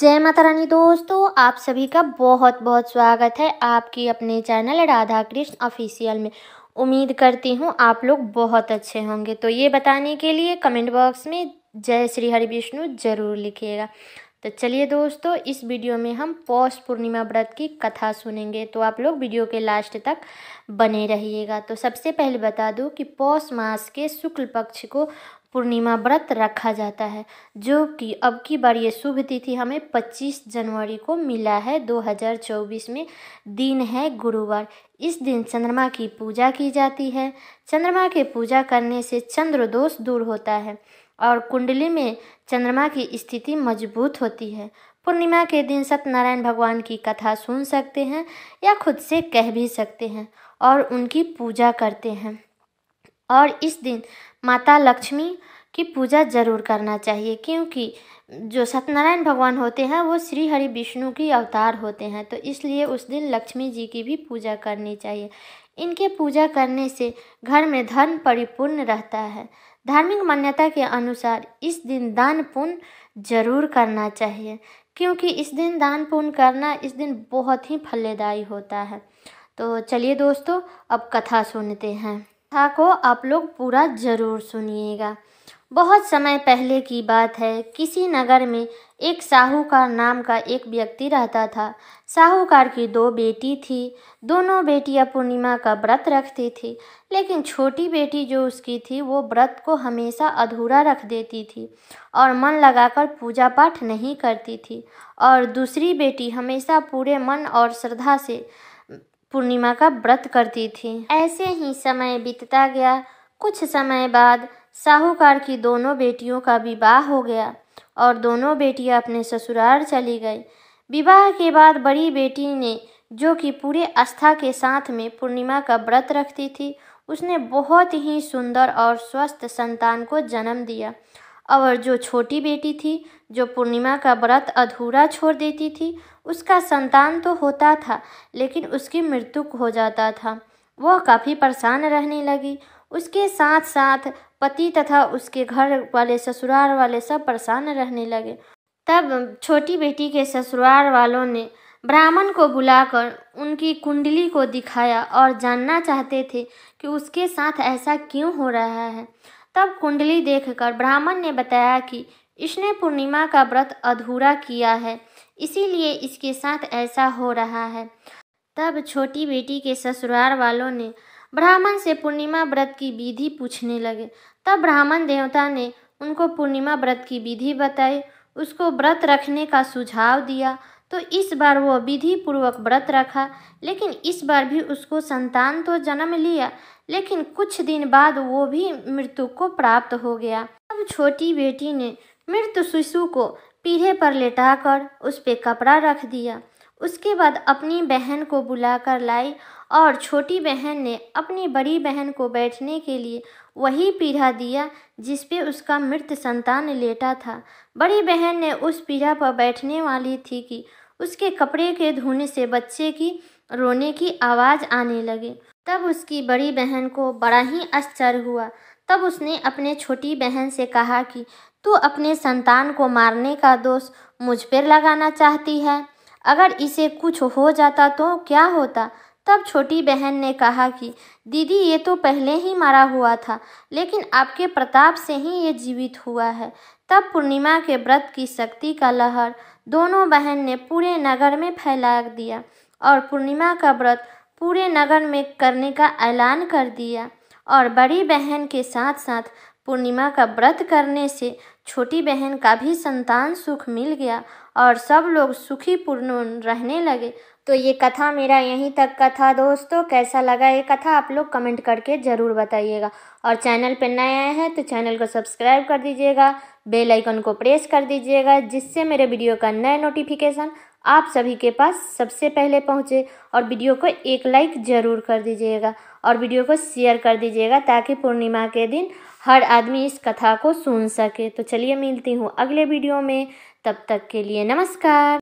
जय माता रानी दोस्तों आप सभी का बहुत बहुत स्वागत है आपकी अपने चैनल राधा कृष्ण ऑफिशियल में उम्मीद करती हूँ आप लोग बहुत अच्छे होंगे तो ये बताने के लिए कमेंट बॉक्स में जय श्री हरि विष्णु जरूर लिखिएगा तो चलिए दोस्तों इस वीडियो में हम पौष पूर्णिमा व्रत की कथा सुनेंगे तो आप लोग वीडियो के लास्ट तक बने रहिएगा तो सबसे पहले बता दूँ कि पौष मास के शुक्ल पक्ष को पूर्णिमा व्रत रखा जाता है जो कि अब की बार ये शुभ तिथि हमें 25 जनवरी को मिला है 2024 में दिन है गुरुवार इस दिन चंद्रमा की पूजा की जाती है चंद्रमा के पूजा करने से चंद्र दोष दूर होता है और कुंडली में चंद्रमा की स्थिति मजबूत होती है पूर्णिमा के दिन सत्यनारायण भगवान की कथा सुन सकते हैं या खुद से कह भी सकते हैं और उनकी पूजा करते हैं और इस दिन माता लक्ष्मी की पूजा ज़रूर करना चाहिए क्योंकि जो सत्यनारायण भगवान होते हैं वो श्री हरि विष्णु की अवतार होते हैं तो इसलिए उस दिन लक्ष्मी जी की भी पूजा करनी चाहिए इनके पूजा करने से घर में धन परिपूर्ण रहता है धार्मिक मान्यता के अनुसार इस दिन दान पुण्य जरूर करना चाहिए क्योंकि इस दिन दान पुण्य करना इस दिन बहुत ही फलदायी होता है तो चलिए दोस्तों अब कथा सुनते हैं कथा को आप लोग पूरा ज़रूर सुनिएगा बहुत समय पहले की बात है किसी नगर में एक साहूकार नाम का एक व्यक्ति रहता था साहूकार की दो बेटी थी दोनों बेटियां पूर्णिमा का व्रत रखती थी लेकिन छोटी बेटी जो उसकी थी वो व्रत को हमेशा अधूरा रख देती थी और मन लगाकर पूजा पाठ नहीं करती थी और दूसरी बेटी हमेशा पूरे मन और श्रद्धा से पूर्णिमा का व्रत करती थी ऐसे ही समय बीतता गया कुछ समय बाद साहूकार की दोनों बेटियों का विवाह हो गया और दोनों बेटियां अपने ससुराल चली गई विवाह के बाद बड़ी बेटी ने जो कि पूरे आस्था के साथ में पूर्णिमा का व्रत रखती थी उसने बहुत ही सुंदर और स्वस्थ संतान को जन्म दिया और जो छोटी बेटी थी जो पूर्णिमा का व्रत अधूरा छोड़ देती थी उसका संतान तो होता था लेकिन उसकी मृत्यु हो जाता था वह काफ़ी परेशान रहने लगी उसके साथ साथ पति तथा उसके घर वाले ससुराल वाले सब परेशान रहने लगे तब छोटी बेटी के ससुराल वालों ने ब्राह्मण को बुलाकर उनकी कुंडली को दिखाया और जानना चाहते थे कि उसके साथ ऐसा क्यों हो रहा है तब कुंडली देखकर ब्राह्मण ने बताया कि इसने पूर्णिमा का व्रत अधूरा किया है इसीलिए इसके साथ ऐसा हो रहा है तब छोटी बेटी के ससुराल वालों ने ब्राह्मण से पूर्णिमा व्रत की विधि पूछने लगे तब ब्राह्मण देवता ने उनको पूर्णिमा व्रत की विधि बताई उसको व्रत रखने का सुझाव दिया तो इस बार वह विधि पूर्वक व्रत रखा लेकिन इस बार भी उसको संतान तो जन्म लिया लेकिन कुछ दिन बाद वो भी मृत्यु को प्राप्त हो गया अब छोटी बेटी ने मृत शिशु को पीढ़े पर लेटाकर उस पर कपड़ा रख दिया उसके बाद अपनी बहन को बुला कर लाई और छोटी बहन ने अपनी बड़ी बहन को बैठने के लिए वही पीढ़ा दिया जिस पे उसका मृत संतान लेटा था बड़ी बहन ने उस पीढ़ा पर बैठने वाली थी कि उसके कपड़े के धोने से बच्चे की रोने की आवाज़ आने लगी तब उसकी बड़ी बहन को बड़ा ही आश्चर्य हुआ तब उसने अपने छोटी बहन से कहा कि तू अपने संतान को मारने का दोष मुझ पर लगाना चाहती है अगर इसे कुछ हो जाता तो क्या होता तब छोटी बहन ने कहा कि दीदी ये तो पहले ही मारा हुआ था लेकिन आपके प्रताप से ही ये जीवित हुआ है तब पूर्णिमा के व्रत की शक्ति का लहर दोनों बहन ने पूरे नगर में फैला दिया और पूर्णिमा का व्रत पूरे नगर में करने का ऐलान कर दिया और बड़ी बहन के साथ साथ पूर्णिमा का व्रत करने से छोटी बहन का भी संतान सुख मिल गया और सब लोग सुखी पूर्ण रहने लगे तो ये कथा मेरा यहीं तक का था दोस्तों कैसा लगा ये कथा आप लोग कमेंट करके ज़रूर बताइएगा और चैनल पर नए आए हैं तो चैनल को सब्सक्राइब कर दीजिएगा बेल आइकन को प्रेस कर दीजिएगा जिससे मेरे वीडियो का नया नोटिफिकेशन आप सभी के पास सबसे पहले पहुँचे और वीडियो को एक लाइक ज़रूर कर दीजिएगा और वीडियो को शेयर कर दीजिएगा ताकि पूर्णिमा के दिन हर आदमी इस कथा को सुन सके तो चलिए मिलती हूँ अगले वीडियो में तब तक के लिए नमस्कार